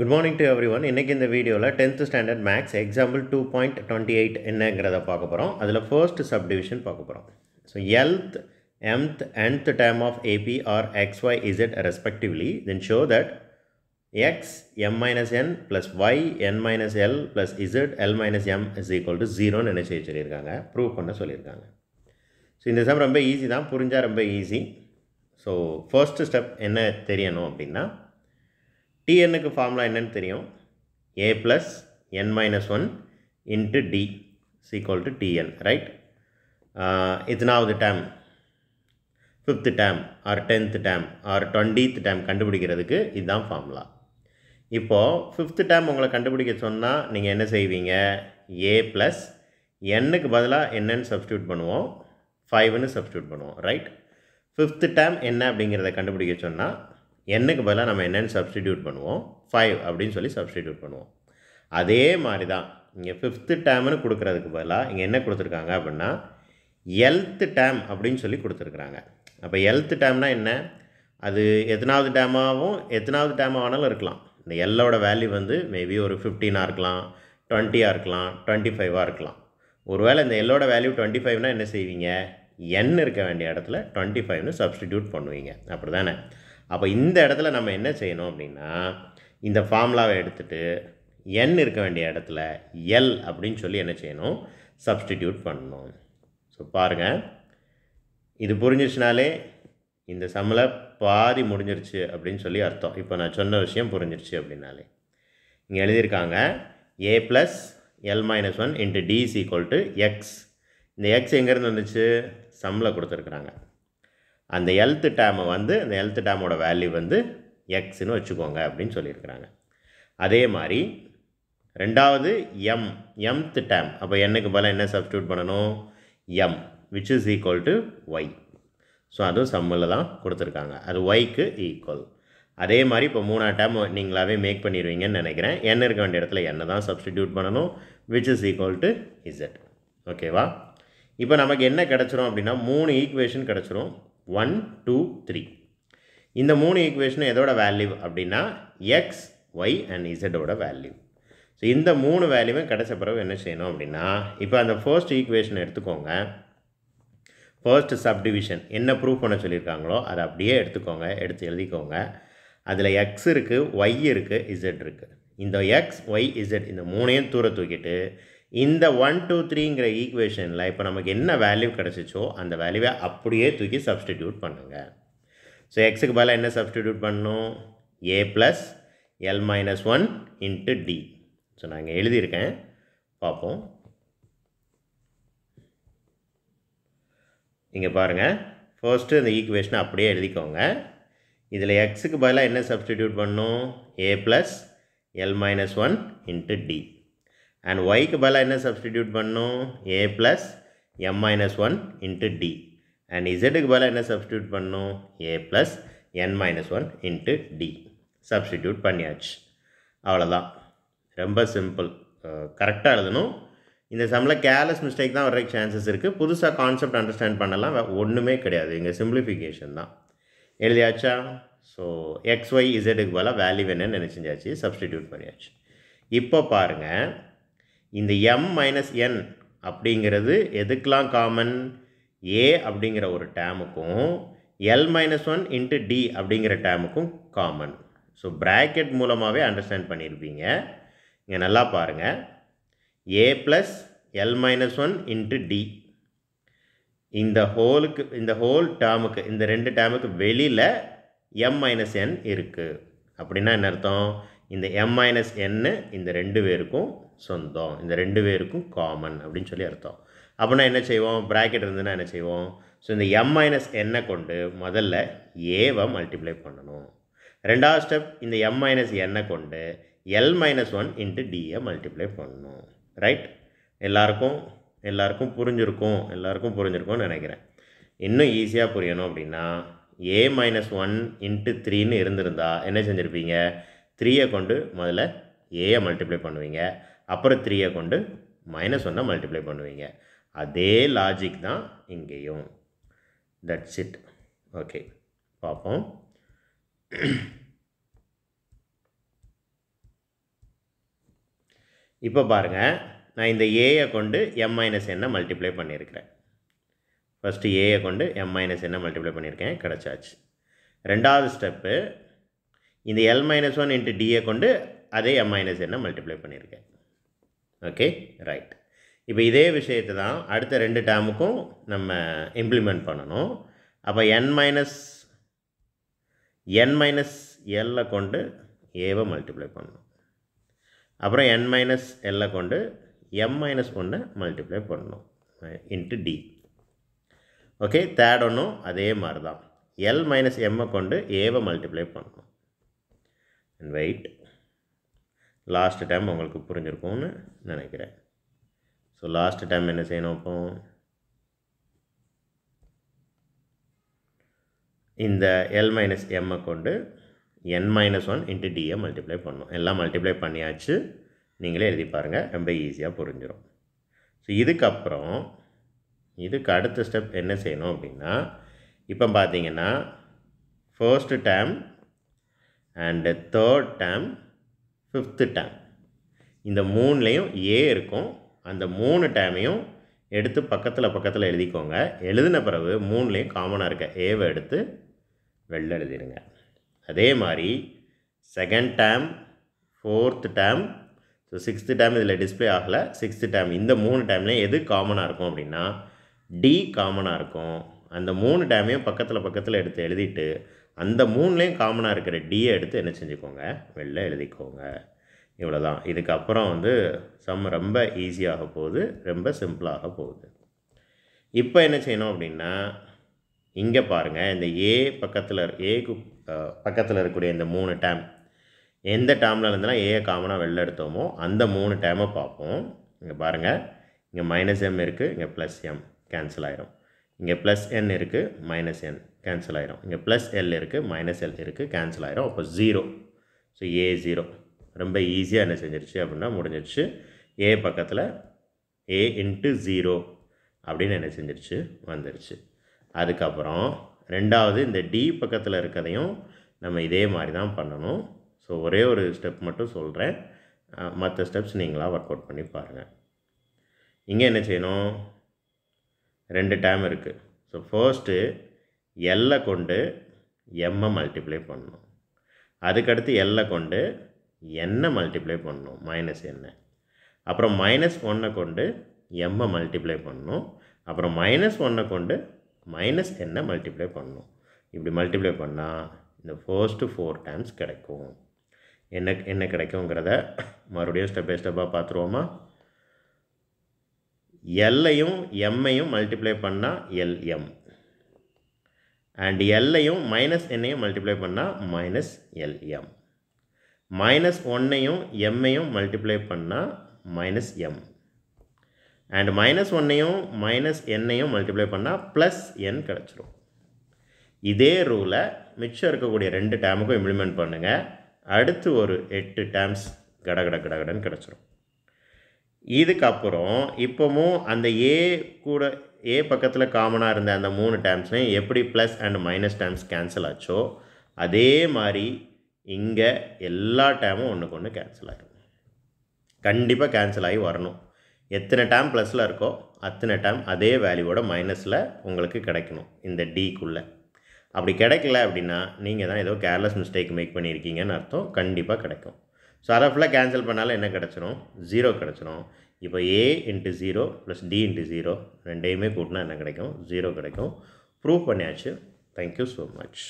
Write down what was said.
good morning to everyone இன்றைக்கி இந்த வீடியோவில் tenth standard maths example two point twenty eight என்னங்கிறத பார்க்க போகிறோம் அதில் ஃபர்ஸ்ட் டிவிஷன் பார்க்க போகிறோம் so lth mth and term of AP are X Y Z respectively then show that X M minus N plus Y N minus L plus Z L minus M is equal to ஜீரோன்னு நினச்சி வச்சுருக்காங்க prove பண்ண சொல்லியிருக்காங்க so இந்த some ரொம்ப easy தான் புரிஞ்சால் ரொம்ப easy so first step என்ன தெரியணும் அப்படின்னா டிஎன்னுக்கு ஃபார்முலா என்னன்னு தெரியும் A plus N minus one into D is equal to T N right இத்தனாவது term fifth term or tenth term or twentieth term கண்டுபிடிக்கிறதுக்கு இதுதான் ஃபார்முலா இப்போது ஃபிஃப்த்து டேம் உங்களை கண்டுபிடிக்க சொன்னால் நீங்கள் என்ன செய்வீங்க ஏ ப்ளஸ் என்னுக்கு பதிலாக என்னன்னு சப்ஸ்டியூட் பண்ணுவோம் ஃபைவ்னு சப்ஸ்டியூட் பண்ணுவோம் ரைட் ஃபிஃப்த்து டேம் என்ன அப்படிங்கிறத கண்டுபிடிக்க சொன்னால் என்னுக்கு பதிலாக நம்ம என்னென்னு சப்ஸ்டிடியூட் பண்ணுவோம் ஃபைவ் அப்படின்னு சொல்லி சப்ஸ்டிடியூட் பண்ணுவோம் அதே மாதிரி தான் இங்கே ஃபிஃப்த்து டேம்னு கொடுக்குறதுக்கு பதிலாக இங்கே என்ன கொடுத்துருக்காங்க அப்படின்னா எல்த்து டேம் அப்படின்னு சொல்லி கொடுத்துருக்குறாங்க அப்போ எல்த்து டேம்னால் என்ன அது எத்தனாவது டேமாகவும் எத்தனாவது டேம் ஆனாலும் இருக்கலாம் இந்த எல்லோட வேல்யூ வந்து மேபி ஒரு ஃபிஃப்டீனாக இருக்கலாம் டுவெண்ட்டியாக இருக்கலாம் டுவெண்ட்டி ஃபைவாக இருக்கலாம் ஒருவேளை இந்த எல்லோட வேல்யூ டுவெண்ட்டி ஃபைவ்னால் என்ன செய்வீங்க என் இருக்க வேண்டிய இடத்துல டுவெண்ட்டி ஃபைவ்னு சப்ஸ்டிடியூட் பண்ணுவீங்க அப்படி தானே அப்போ இந்த இடத்துல நம்ம என்ன செய்யணும் அப்படின்னா இந்த ஃபார்முலாவை எடுத்துகிட்டு என் இருக்க வேண்டிய இடத்துல எல் அப்படின்னு சொல்லி என்ன செய்யணும் சப்ஸ்டிடியூட் பண்ணணும் ஸோ பாருங்கள் இது புரிஞ்சிச்சுனாலே இந்த சம்மில் பாதி முடிஞ்சிருச்சு அப்படின்னு சொல்லி அர்த்தம் இப்போ நான் சொன்ன விஷயம் புரிஞ்சிருச்சு அப்படின்னாலே இங்கே எழுதியிருக்காங்க A plus L minus one into D equal to X இந்த எக்ஸ் எங்கேருந்து வந்துச்சு சம்மில் கொடுத்துருக்குறாங்க அந்த எல்த்து டேமை வந்து அந்த எல்த்து டேமோட வேல்யூ வந்து எக்ஸ்னு வச்சுக்கோங்க அப்படின்னு சொல்லியிருக்கிறாங்க அதே மாதிரி ரெண்டாவது எம் எம்த் டேம் அப்போ என்னுக்கு பதிலாக என்ன சப்ஸ்டியூட் பண்ணணும் M which is equal to Y so அதுவும் சம்மில் தான் கொடுத்துருக்காங்க அது ஒய்க்கு ஈக்குவல் அதே மாதிரி இப்போ மூணா டேம் நீங்களாவே மேக் பண்ணிடுவீங்கன்னு நினைக்கிறேன் என்ன இருக்க வேண்டிய இடத்துல என்ன தான் சப்ஸ்டியூட் பண்ணணும் which is equal to Z ஓகேவா இப்போ நமக்கு என்ன கிடச்சிரும் அப்படின்னா மூணு ஈக்குவேஷன் கிடச்சிரும் ஒன் டூ த்ரீ இந்த மூணு ஈக்குவேஷனும் எதோட வேல்யூ அப்படின்னா எக்ஸ் ஒய் அண்ட் இசடோட வேல்யூ ஸோ இந்த மூணு வேல்யூமே கிடச்ச பிறகு என்ன செய்யணும் அப்படின்னா இப்போ அந்த ஃபர்ஸ்ட் ஈக்குவேஷன் எடுத்துக்கோங்க ஃபர்ஸ்ட் சப்டிவிஷன் என்ன ப்ரூஃப் பண்ண சொல்லியிருக்காங்களோ அதை அப்படியே எடுத்துக்கோங்க எடுத்து எழுதிக்கோங்க அதில் எக்ஸ் இருக்குது ஒய் இருக்குது இசட் இருக்குது இந்த எக்ஸ் ஒய் இசட் இந்த மூணையும் தூர தூக்கிட்டு இந்த ஒன் டூ த்ரீங்கிற ஈக்குவேஷனில் இப்போ நமக்கு என்ன வேல்யூ கிடச்சிச்சோ அந்த வேல்யூவை அப்படியே தூக்கி சப்ஸ்டிடியூட் பண்ணுங்கள் ஸோ எக்ஸுக்கு பதிலாக என்ன சப்ஸ்டிடியூட் பண்ணணும் A plus L minus one into D so நாங்கள் எழுதியிருக்கேன் பார்ப்போம் இங்கே பாருங்கள் ஃபர்ஸ்ட்டு இந்த ஈக்குவேஷனை அப்படியே எழுதிக்கோங்க இதில் எக்ஸுக்கு பதிலாக என்ன சப்ஸ்டிடியூட் பண்ணும் A plus L minus one into D and ஒய்க்கு பதிலாக என்ன சப்ஸ்டிடியூட் பண்ணும் A plus M minus one into D and இசட்டுக்கு பதிலாக என்ன சப்ஸ்டியூட் பண்ணும் A plus N minus one into D substitute பண்ணியாச்சு அவ்வளோதான் ரொம்ப சிம்பிள் கரெக்டாக எழுதணும் இந்த சமில் கேர்லெஸ் மிஸ்டேக் தான் வர்றதுக்கு சான்சஸ் இருக்குது புதுசாக கான்செப்ட் அண்டர்ஸ்டாண்ட் பண்ணலாம் ஒன்றுமே கிடையாது இங்கே சிம்பிளிஃபிகேஷன் தான் எழுதியாச்சா ஸோ எக்ஸ் ஒய் இசட்டுக்கு பதிலாக வேல்யூ வேணும்னு நினச்சிஞ்சாச்சு சப்ஸ்டிடியூட் பண்ணியாச்சு இப்போ பாருங்கள் இந்த எம் மைனஸ் என் அப்படிங்கிறது எதுக்கெலாம் காமன் ஏ அப்படிங்கிற ஒரு டேமுக்கும் L minus one into D அப்படிங்கிற டேமுக்கும் காமன் ஸோ ப்ராக்கெட் மூலமாகவே அண்டர்ஸ்டாண்ட் பண்ணியிருப்பீங்க இங்கே நல்லா பாருங்கள் A plus L minus one into D இந்த ஹோலுக்கு இந்த ஹோல் டேமுக்கு இந்த ரெண்டு டேமுக்கு வெளியில் எம் மைனஸ் என் இருக்குது அப்படின்னா என்ன அர்த்தம் இந்த எம் மைனஸ் என்னு இந்த ரெண்டு பேருக்கும் சொந்தம் இந்த ரெண்டு பேருக்கும் காமன் அப்படின்னு சொல்லி அர்த்தம் அப்படின்னா என்ன செய்வோம் ப்ராக்கெட் இருந்ததுன்னா என்ன செய்வோம் ஸோ இந்த எம் மைனஸ் என்னை கொண்டு முதல்ல ஏவை மல்டிப்ளை பண்ணணும் ரெண்டாவது ஸ்டெப் இந்த எம் மைனஸ் என்னை கொண்டு L minus one into D A multiply பண்ணணும் ரைட் எல்லாருக்கும் எல்லாருக்கும் புரிஞ்சிருக்கும் எல்லாருக்கும் புரிஞ்சிருக்கும்னு நினைக்கிறேன் இன்னும் ஈஸியாக புரியணும் அப்படின்னா ஏ மைனஸ் ஒன் இன்ட்டு த்ரீன்னு இருந்திருந்தா என்ன செஞ்சுருப்பீங்க த்ரீயை கொண்டு முதல்ல ஏயை மல்டிப்ளை பண்ணுவீங்க அப்புறம் த்ரீயை கொண்டு மைனஸ் ஒன்றை மல்டிப்ளை பண்ணுவீங்க அதே லாஜிக் தான் இங்கேயும் தட்ஸ் இட் ஓகே பார்ப்போம் இப்போ பாருங்கள் நான் இந்த ஏயை கொண்டு எம் மைனஸ் என்ன மல்டிப்ளை பண்ணியிருக்கிறேன் ஃபஸ்ட்டு ஏயை கொண்டு எம் மைனஸ் என்ன மல்டிப்ளை பண்ணியிருக்கேன் கிடச்சாச்சு ரெண்டாவது ஸ்டெப்பு இந்த L minus one into D A கொண்டு அதே எம் மைனஸ் என்ன மல்டிப்ளை பண்ணியிருக்கேன் ஓகே ரைட் இப்போ இதே விஷயத்தை தான் அடுத்த ரெண்டு டேமுக்கும் நம்ம இம்ப்ளிமெண்ட் பண்ணணும் அப்போ என் மைனஸ் என் மைனஸ் எல்லை கொண்டு ஏவை மல்டிப்ளை பண்ணணும் அப்புறம் என் மைனஸ் எல்லை கொண்டு எம் மைனஸ் ஒன்று மல்டிப்ளை பண்ணணும் இன்ட்டு டி ஓகே தேர்ட் ஒன்றும் அதே மாதிரி தான் எல் மைனஸ் எம்மை கொண்டு ஏவை மல்டிப்ளை பண்ணணும் அண்ட் வெயிட் லாஸ்ட் டைம் உங்களுக்கு புரிஞ்சிருக்கும்னு நினைக்கிறேன் ஸோ லாஸ்ட் டைம் என்ன செய்யணும் அப்போ இந்த எல் மைனஸ் எம்மை கொண்டு N minus one into D A multiply பண்ணணும் எல்லாம் மல்டிப்ளை பண்ணியாச்சு நீங்களே எழுதி பாருங்கள் ரொம்ப ஈஸியாக புரிஞ்சிடும் ஸோ இதுக்கப்புறம் இதுக்கு அடுத்த ஸ்டெப் என்ன செய்யணும் அப்படின்னா இப்போ பார்த்தீங்கன்னா first term and third term fifth term இந்த மூணுலேயும் ஏ இருக்கும் அந்த மூணு டேமையும் எடுத்து பக்கத்தில் பக்கத்தில் எழுதிக்கோங்க எழுதின பிறகு மூணுலேயும் காமனாக இருக்க ஏவை எடுத்து வெளில எழுதிடுங்க அதே மாதிரி second term fourth term so sixth term இதில் டிஸ்பிளே ஆகலை சிக்ஸ்த்து டேம் இந்த மூணு டேம்லேயும் எது காமனாக இருக்கும் அப்படின்னா டி காமனாக இருக்கும் அந்த மூணு டேமையும் பக்கத்தில் பக்கத்தில் எடுத்து எழுதிட்டு அந்த மூணுலேயும் காமனாக இருக்கிற டியை எடுத்து என்ன செஞ்சுக்கோங்க வெளில எழுதிக்கோங்க இவ்வளோ தான் இதுக்கப்புறம் வந்து சம் ரொம்ப ஈஸியாக போகுது ரொம்ப சிம்பிளாக போகுது இப்போ என்ன செய்யணும் அப்படின்னா இங்கே பாருங்கள் இந்த ஏ பக்கத்தில் ஏக்கு பக்கத்தில் இருக்கக்கூடிய இந்த மூணு டேம் எந்த டேமில் இருந்தாலும் ஏ காமனாக வெளில எடுத்தோமோ அந்த மூணு டேமை பார்ப்போம் இங்கே பாருங்கள் இங்கே மைனஸ் எம் இருக்குது இங்கே ப்ளஸ் எம் கேன்சல் ஆகிரும் இங்கே ப்ளஸ் என் இருக்குது மைனஸ் என் கேன்சல் ஆயிரும் இங்கே ப்ளஸ் எல் இருக்குது மைனஸ் எல் இருக்குது கேன்சல் ஆயிரும் அப்போ ஜீரோ ஸோ ஏ ஜீரோ ரொம்ப ஈஸியாக என்ன செஞ்சிருச்சு அப்படின்னா முடிஞ்சிருச்சு ஏ பக்கத்தில் ஏ இன்ட்டு ஜீரோ அப்படின்னு என்ன செஞ்சிருச்சு வந்துருச்சு அதுக்கப்புறம் ரெண்டாவது இந்த டி பக்கத்தில் இருக்கதையும் நம்ம இதே மாதிரி தான் பண்ணணும் ஸோ ஒரே ஒரு ஸ்டெப் மட்டும் சொல்கிறேன் மற்ற ஸ்டெப்ஸ் நீங்களாக ஒர்க் அவுட் பண்ணி பாருங்கள் இங்கே என்ன செய்யணும் ரெண்டு டைம் இருக்குது ஸோ ஃபர்ஸ்ட்டு எல்லை கொண்டு M மல்டிப்ளை பொண்ணும் அதுக்கடுத்து எல்லை கொண்டு N மல்டிப்ளை பொண்ணும் மைனஸ் என்ன அப்புறம் மைனஸ் ஒன்னை கொண்டு M மல்டிப்ளை பொண்ணும் அப்புறம் மைனஸ் ஒன்னை கொண்டு மைனஸ் என்ன மல்டிப்ளை பண்ணணும் இப்படி மல்டிப்ளை பண்ணால் இந்த ஃபர்ஸ்ட்டு ஃபோர் டைம்ஸ் கிடைக்கும் என்ன என்ன கிடைக்குங்கிறத மறுபடியும் ஸ்டெப் ஸ்டெப்பாக பார்த்துருவோமா எல்லையும் எம்மையும் மல்டிப்ளை பண்ணால் எல்எம் அண்ட் எல்லையும் மைனஸ் என்னையும் மல்டிப்ளை பண்ணால் மைனஸ் எல்எம் மைனஸ் ஒன்னையும் எம்மையும் மல்டிப்ளை பண்ணால் மைனஸ் எம் அண்ட் மைனஸ் ஒன்னையும் மைனஸ் என்னையும் மல்டிப்ளை பண்ணால் ப்ளஸ் என் கிடச்சிரும் இதே ரூலை மிச்சம் இருக்கக்கூடிய ரெண்டு டேமுக்கும் இம்ப்ளிமெண்ட் பண்ணுங்கள் அடுத்து ஒரு எட்டு டேம்ஸ் கடகட கடகடன்னு கிடச்சிரும் இதுக்கப்புறம் இப்போமும் அந்த ஏ கூட ஏ பக்கத்தில் காமனாக இருந்த அந்த மூணு டேர்ம்ஸ்லையும் எப்படி plus and minus terms cancel ஆச்சோ அதே மாதிரி இங்கே எல்லா டேமும் ஒன்றுக்கு ஒன்று கேன்சல் ஆகும் கண்டிப்பாக கேன்சல் ஆகி வரணும் எத்தனை டேம் ப்ளஸில் இருக்கோ அத்தனை டேம் அதே வேல்யூவோட மைனஸில் உங்களுக்கு கிடைக்கணும் இந்த டிக்குள்ளே அப்படி கிடைக்கல அப்படின்னா நீங்கள் தான் ஏதோ கேர்லெஸ் மிஸ்டேக் மேக் பண்ணியிருக்கீங்கன்னு அர்த்தம் கண்டிப்பாக கிடைக்கும் ஸோ அதை ஃபுல்லாக கேன்சல் பண்ணாலும் என்ன கிடச்சிரும் ஜீரோ கிடச்சிரும் இப்போ A into zero plus D into zero ரெண்டையுமே கூட்டினா என்ன கிடைக்கும் ஜீரோ கிடைக்கும் ப்ரூவ் பண்ணியாச்சு தேங்க்யூ ஸோ மச்